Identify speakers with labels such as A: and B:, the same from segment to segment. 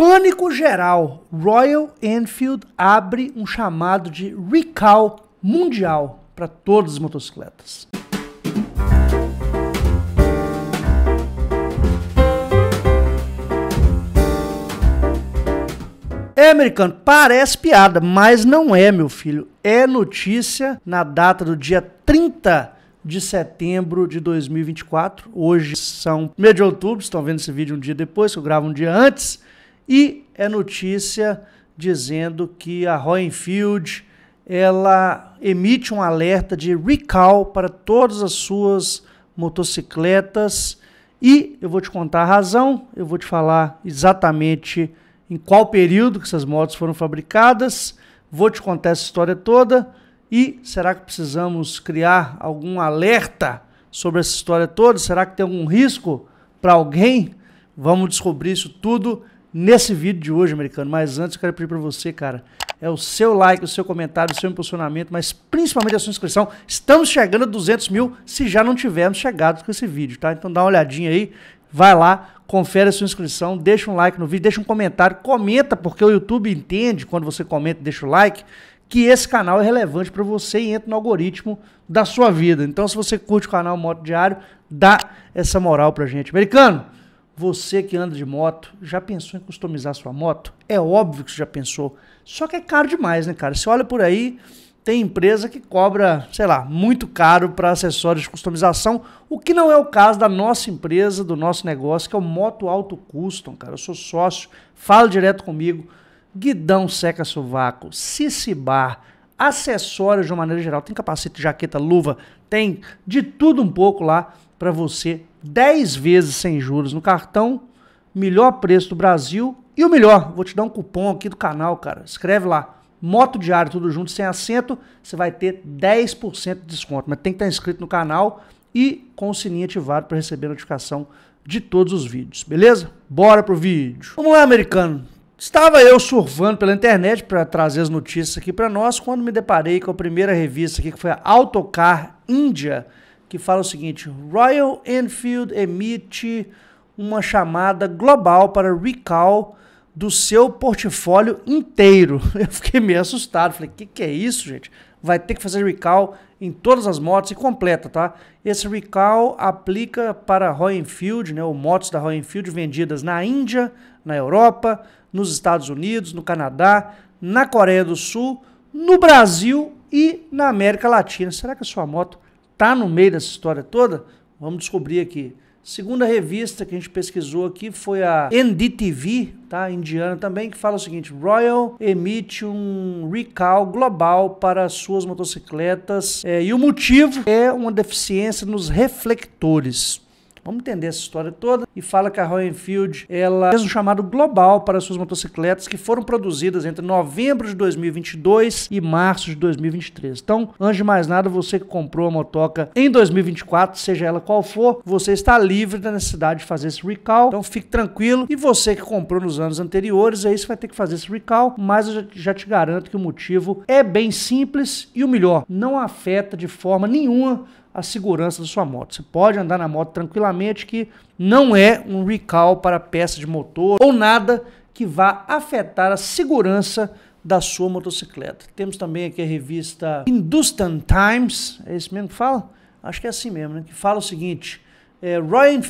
A: Pânico geral. Royal Enfield abre um chamado de recall mundial para todas as motocicletas. É, americano, parece piada, mas não é, meu filho. É notícia na data do dia 30 de setembro de 2024. Hoje são 1 de outubro, estão vendo esse vídeo um dia depois, que eu gravo um dia antes. E é notícia dizendo que a Roenfield ela emite um alerta de recall para todas as suas motocicletas e eu vou te contar a razão, eu vou te falar exatamente em qual período que essas motos foram fabricadas, vou te contar essa história toda e será que precisamos criar algum alerta sobre essa história toda? Será que tem algum risco para alguém? Vamos descobrir isso tudo nesse vídeo de hoje, americano. Mas antes eu quero pedir para você, cara, é o seu like, o seu comentário, o seu impulsionamento, mas principalmente a sua inscrição. Estamos chegando a 200 mil se já não tivermos chegado com esse vídeo, tá? Então dá uma olhadinha aí, vai lá, confere a sua inscrição, deixa um like no vídeo, deixa um comentário, comenta, porque o YouTube entende quando você comenta e deixa o like que esse canal é relevante para você e entra no algoritmo da sua vida. Então, se você curte o canal Moto Diário, dá essa moral pra gente. Americano, você que anda de moto, já pensou em customizar sua moto? É óbvio que você já pensou. Só que é caro demais, né, cara? Você olha por aí, tem empresa que cobra, sei lá, muito caro para acessórios de customização, o que não é o caso da nossa empresa, do nosso negócio, que é o Moto Auto Custom, cara. Eu sou sócio, fala direto comigo. Guidão Seca Sovaco, Cici acessórios de uma maneira geral. Tem capacete, jaqueta, luva, tem de tudo um pouco lá para você 10 vezes sem juros no cartão, melhor preço do Brasil e o melhor, vou te dar um cupom aqui do canal, cara. Escreve lá, Moto Diário, tudo junto, sem acento, você vai ter 10% de desconto. Mas tem que estar inscrito no canal e com o sininho ativado para receber a notificação de todos os vídeos, beleza? Bora pro vídeo. Vamos lá, americano. Estava eu surfando pela internet para trazer as notícias aqui para nós, quando me deparei com a primeira revista aqui, que foi a Autocar Índia, que fala o seguinte: Royal Enfield emite uma chamada global para recall do seu portfólio inteiro. Eu fiquei meio assustado, falei: "O que, que é isso, gente? Vai ter que fazer recall em todas as motos e completa, tá? Esse recall aplica para Royal Enfield, né, ou motos da Royal Enfield vendidas na Índia, na Europa, nos Estados Unidos, no Canadá, na Coreia do Sul, no Brasil e na América Latina. Será que a sua moto está no meio dessa história toda? Vamos descobrir aqui. Segunda revista que a gente pesquisou aqui foi a NDTV, tá? Indiana também, que fala o seguinte: Royal emite um recall global para suas motocicletas é, e o motivo é uma deficiência nos reflectores. Vamos entender essa história toda e fala que a Royal Enfield ela fez um chamado global para suas motocicletas que foram produzidas entre novembro de 2022 e março de 2023. Então, antes de mais nada, você que comprou a motoca em 2024, seja ela qual for, você está livre da necessidade de fazer esse recall. Então, fique tranquilo. E você que comprou nos anos anteriores, aí você vai ter que fazer esse recall, mas eu já te garanto que o motivo é bem simples e o melhor, não afeta de forma nenhuma a segurança da sua moto. Você pode andar na moto tranquilamente, que não é um recall para peça de motor ou nada que vá afetar a segurança da sua motocicleta. Temos também aqui a revista Industrial Times, é esse mesmo que fala? Acho que é assim mesmo, né? Que fala o seguinte: é, Roy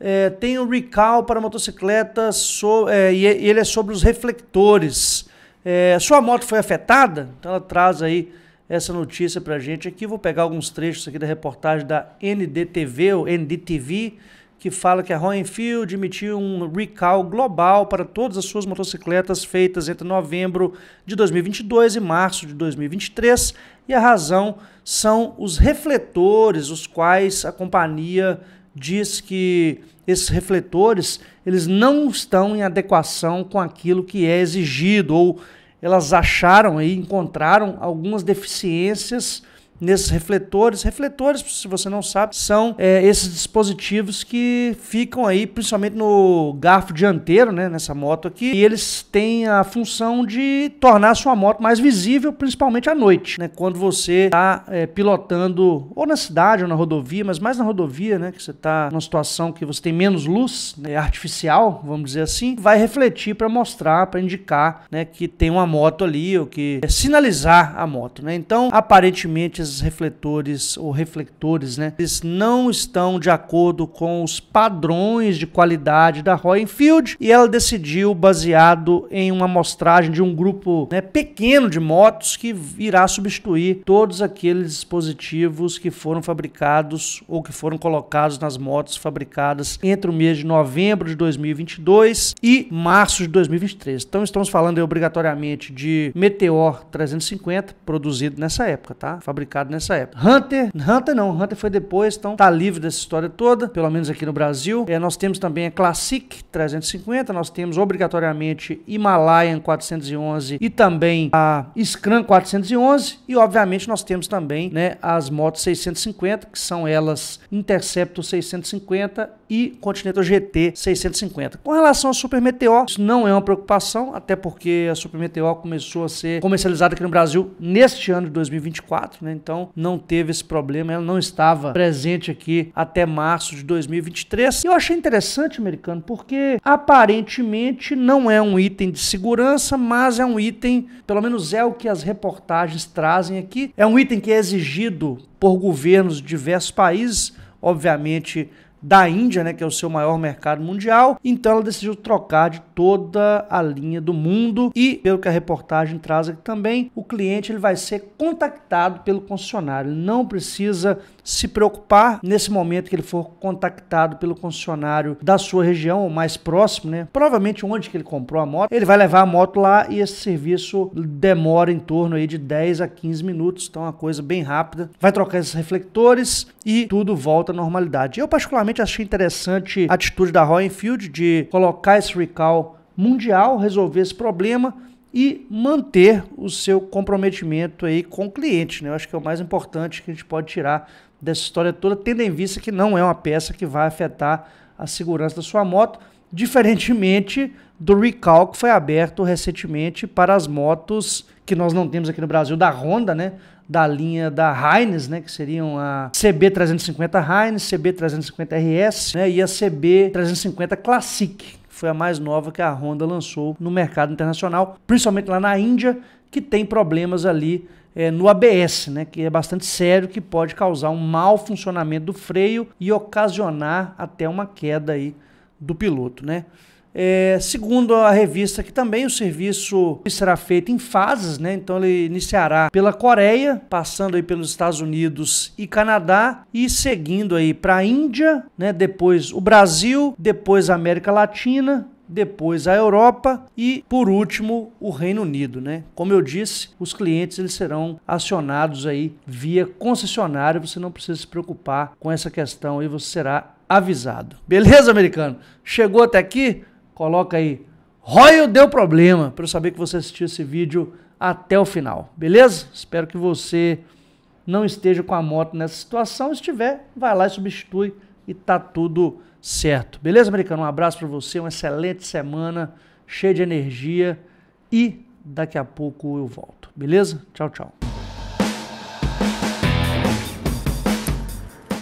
A: é, tem um recall para motocicletas so, é, é, e ele é sobre os reflectores. É, sua moto foi afetada? Então ela traz aí essa notícia para a gente aqui. Vou pegar alguns trechos aqui da reportagem da NDTV, ou NDTV, que fala que a Royal Enfield emitiu um recall global para todas as suas motocicletas feitas entre novembro de 2022 e março de 2023, e a razão são os refletores, os quais a companhia diz que esses refletores, eles não estão em adequação com aquilo que é exigido ou elas acharam e encontraram algumas deficiências nesses refletores. Refletores, se você não sabe, são é, esses dispositivos que ficam aí, principalmente no garfo dianteiro, né, nessa moto aqui, e eles têm a função de tornar a sua moto mais visível, principalmente à noite, né, quando você está é, pilotando ou na cidade ou na rodovia, mas mais na rodovia, né, que você está numa situação que você tem menos luz né, artificial, vamos dizer assim, vai refletir para mostrar, para indicar, né, que tem uma moto ali ou que é, sinalizar a moto, né. Então, aparentemente esses refletores ou reflectores, né, eles não estão de acordo com os padrões de qualidade da Roy Enfield e ela decidiu baseado em uma amostragem de um grupo né, pequeno de motos que irá substituir todos aqueles dispositivos que foram fabricados ou que foram colocados nas motos fabricadas entre o mês de novembro de 2022 e março de 2023. Então estamos falando aí, obrigatoriamente de Meteor 350 produzido nessa época, tá? Fabricado mercado nessa época. Hunter, Hunter não, Hunter foi depois, então tá livre dessa história toda, pelo menos aqui no Brasil. É, nós temos também a Classic 350, nós temos obrigatoriamente Himalayan 411 e também a Scram 411 e obviamente nós temos também, né, as motos 650, que são elas Interceptor 650 e Continental GT 650. Com relação à Super Meteor, isso não é uma preocupação, até porque a Super Meteor começou a ser comercializada aqui no Brasil neste ano de 2024, né? Então não teve esse problema, ela não estava presente aqui até março de 2023. E eu achei interessante, americano, porque aparentemente não é um item de segurança, mas é um item, pelo menos é o que as reportagens trazem aqui, é um item que é exigido por governos de diversos países, obviamente da Índia, né, que é o seu maior mercado mundial. Então ela decidiu trocar de toda a linha do mundo e, pelo que a reportagem traz aqui também, o cliente ele vai ser contactado pelo concessionário. Ele não precisa se preocupar nesse momento que ele for contactado pelo concessionário da sua região ou mais próximo, né? Provavelmente onde que ele comprou a moto, ele vai levar a moto lá e esse serviço demora em torno aí de 10 a 15 minutos, então é uma coisa bem rápida. Vai trocar esses refletores e tudo volta à normalidade. Eu particularmente Particularmente achei interessante a atitude da Royenfield de colocar esse recall mundial, resolver esse problema e manter o seu comprometimento aí com o cliente. Né? Eu acho que é o mais importante que a gente pode tirar dessa história toda, tendo em vista que não é uma peça que vai afetar a segurança da sua moto, diferentemente do recall que foi aberto recentemente para as motos que nós não temos aqui no Brasil da Honda, né? da linha da Heinz, né, que seriam a CB350 Heinz, CB350RS né, e a CB350 Classic, foi a mais nova que a Honda lançou no mercado internacional, principalmente lá na Índia, que tem problemas ali é, no ABS, né, que é bastante sério, que pode causar um mau funcionamento do freio e ocasionar até uma queda aí do piloto, né? É, segundo a revista, que também o serviço será feito em fases, né? Então ele iniciará pela Coreia, passando aí pelos Estados Unidos e Canadá e seguindo aí para a Índia, né? Depois o Brasil, depois a América Latina, depois a Europa e por último o Reino Unido, né? Como eu disse, os clientes eles serão acionados aí via concessionário, você não precisa se preocupar com essa questão e você será avisado. Beleza, americano? Chegou até aqui? coloca aí, Royal deu problema, para eu saber que você assistiu esse vídeo até o final, beleza? Espero que você não esteja com a moto nessa situação, se estiver, vai lá e substitui e tá tudo certo. Beleza, americano? Um abraço para você, uma excelente semana, cheia de energia e daqui a pouco eu volto. Beleza? Tchau, tchau.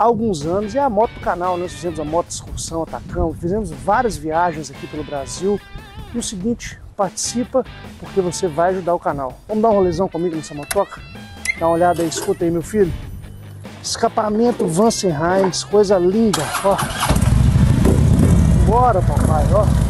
A: há alguns anos, e a moto do canal, nós né? fizemos a moto excursão, atacamos, fizemos várias viagens aqui pelo Brasil. E o seguinte, participa porque você vai ajudar o canal. Vamos dar um rolezão comigo nessa motoca? Dá uma olhada aí, escuta aí meu filho. Escapamento Vance coisa linda, ó. Bora papai, ó.